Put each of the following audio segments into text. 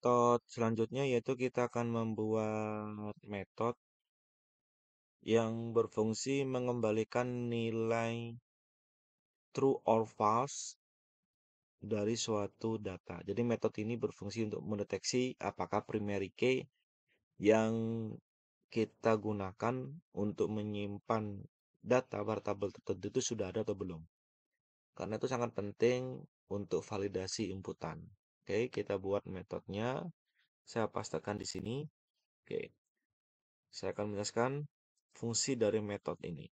Metode selanjutnya yaitu kita akan membuat metode yang berfungsi mengembalikan nilai true or false dari suatu data. Jadi metode ini berfungsi untuk mendeteksi apakah primary key yang kita gunakan untuk menyimpan data tabel tertentu itu sudah ada atau belum. Karena itu sangat penting untuk validasi inputan. Oke, kita buat metodenya. Saya pastikan di sini. Oke. Saya akan menjelaskan fungsi dari metode ini.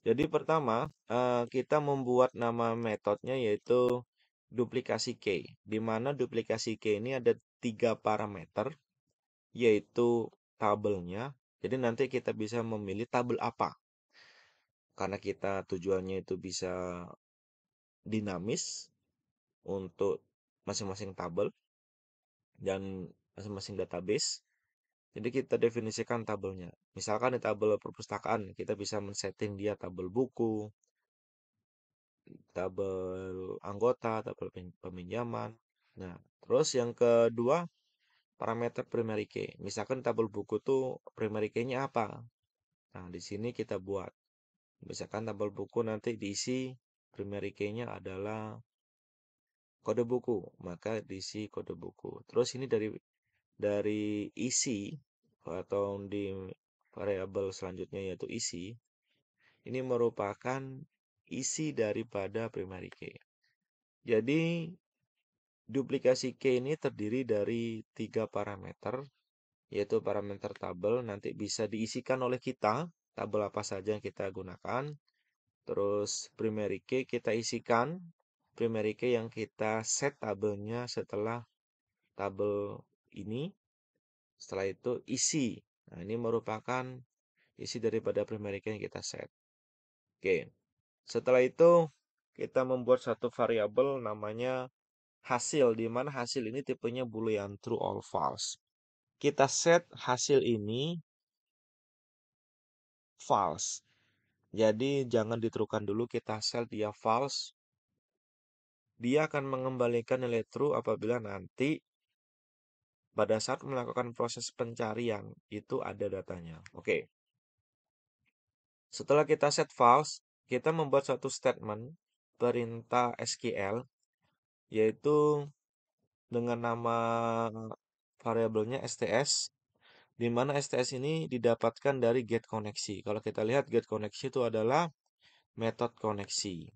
Jadi pertama, eh, kita membuat nama metodenya yaitu duplikasi key. Di mana duplikasi key ini ada tiga parameter, yaitu tabelnya. Jadi nanti kita bisa memilih tabel apa. Karena kita tujuannya itu bisa dinamis untuk masing-masing tabel dan masing-masing database. Jadi kita definisikan tabelnya. Misalkan di tabel perpustakaan, kita bisa men-setting dia tabel buku, tabel anggota, tabel peminjaman. Nah, terus yang kedua, parameter primary key. Misalkan tabel buku tuh primary key-nya apa? Nah, di sini kita buat. Misalkan tabel buku nanti diisi primary key-nya adalah kode buku, maka diisi kode buku. Terus ini dari dari isi atau di variabel selanjutnya yaitu isi. Ini merupakan isi daripada primary key. Jadi duplikasi key ini terdiri dari tiga parameter yaitu parameter tabel nanti bisa diisikan oleh kita tabel apa saja yang kita gunakan terus primary key kita isikan primary key yang kita set tabelnya setelah tabel ini. Setelah itu isi. Nah, ini merupakan isi daripada primary key yang kita set. Oke. Setelah itu kita membuat satu variabel namanya hasil di mana hasil ini tipenya boolean true or false. Kita set hasil ini false. Jadi jangan diterukan dulu kita set dia false dia akan mengembalikan nilai true apabila nanti pada saat melakukan proses pencarian itu ada datanya. Oke. Okay. Setelah kita set false, kita membuat suatu statement perintah SQL yaitu dengan nama variabelnya STS di mana STS ini didapatkan dari get koneksi. Kalau kita lihat get koneksi itu adalah metode koneksi.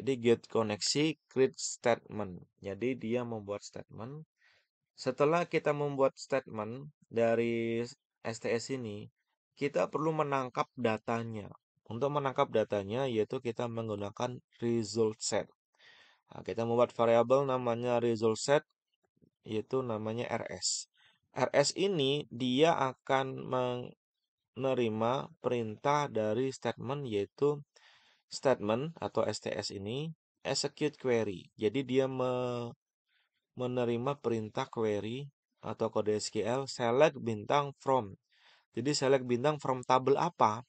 Jadi get koneksi create statement. Jadi dia membuat statement. Setelah kita membuat statement dari STS ini, kita perlu menangkap datanya. Untuk menangkap datanya yaitu kita menggunakan result set. Nah, kita membuat variabel namanya result set yaitu namanya RS. RS ini dia akan menerima perintah dari statement yaitu statement atau STS ini execute query. Jadi dia me menerima perintah query atau kode SQL select bintang from. Jadi select bintang from tabel apa?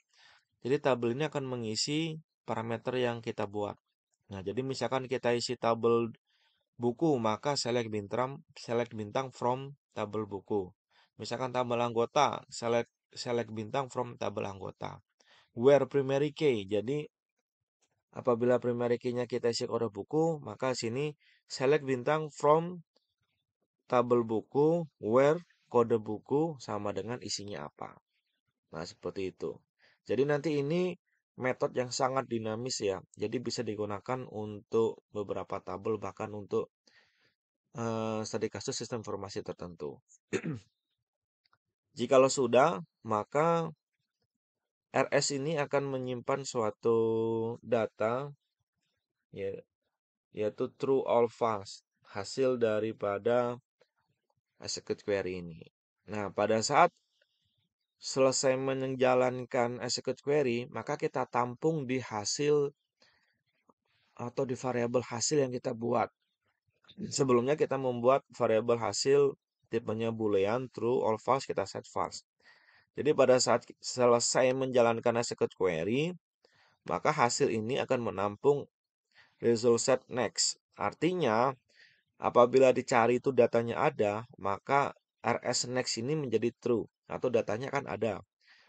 Jadi tabel ini akan mengisi parameter yang kita buat. Nah, jadi misalkan kita isi tabel buku, maka select bintang select bintang from tabel buku. Misalkan tabel anggota, select select bintang from tabel anggota. Where primary key. Jadi Apabila primary key-nya kita isi kode buku, maka sini select bintang from tabel buku where kode buku sama dengan isinya apa. Nah, seperti itu. Jadi nanti ini metode yang sangat dinamis ya. Jadi bisa digunakan untuk beberapa tabel bahkan untuk uh, eh, studi kasus sistem informasi tertentu. Jikalau sudah, maka RS ini akan menyimpan suatu data ya, yaitu true or false hasil daripada execute query ini. Nah, pada saat selesai menjalankan execute query, maka kita tampung di hasil atau di variabel hasil yang kita buat. Sebelumnya kita membuat variabel hasil tipenya boolean true or false kita set false. Jadi pada saat selesai menjalankan SQL query, maka hasil ini akan menampung result set next. Artinya, apabila dicari itu datanya ada, maka RS next ini menjadi true atau datanya kan ada.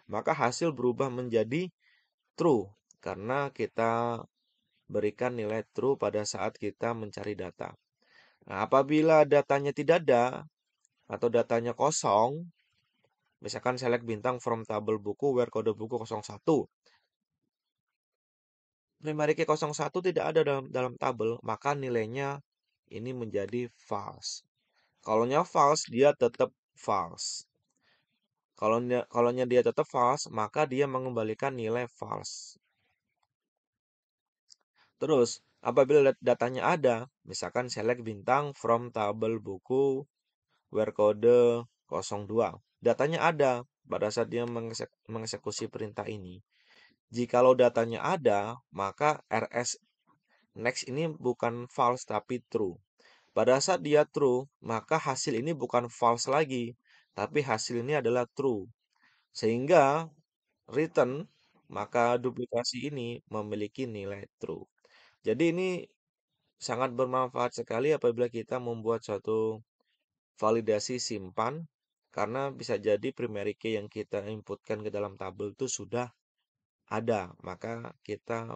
Maka hasil berubah menjadi true karena kita berikan nilai true pada saat kita mencari data. Nah, apabila datanya tidak ada atau datanya kosong, Misalkan select bintang from tabel buku where kode buku 01. key 01 tidak ada dalam, dalam tabel, maka nilainya ini menjadi false. Kalau nya false, dia tetap false. Kalau nya dia tetap false, maka dia mengembalikan nilai false. Terus, apabila datanya ada, misalkan select bintang from tabel buku where kode 02 datanya ada pada saat dia mengesek mengeksekusi perintah ini. Jikalau datanya ada, maka RS next ini bukan false tapi true. Pada saat dia true, maka hasil ini bukan false lagi, tapi hasil ini adalah true. Sehingga return maka duplikasi ini memiliki nilai true. Jadi ini sangat bermanfaat sekali apabila kita membuat suatu validasi simpan karena bisa jadi primary key yang kita inputkan ke dalam tabel itu sudah ada, maka kita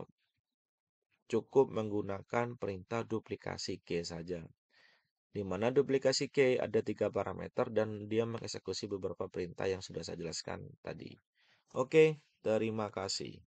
cukup menggunakan perintah duplikasi key saja. Di mana duplikasi key ada tiga parameter dan dia mengeksekusi beberapa perintah yang sudah saya jelaskan tadi. Oke, terima kasih.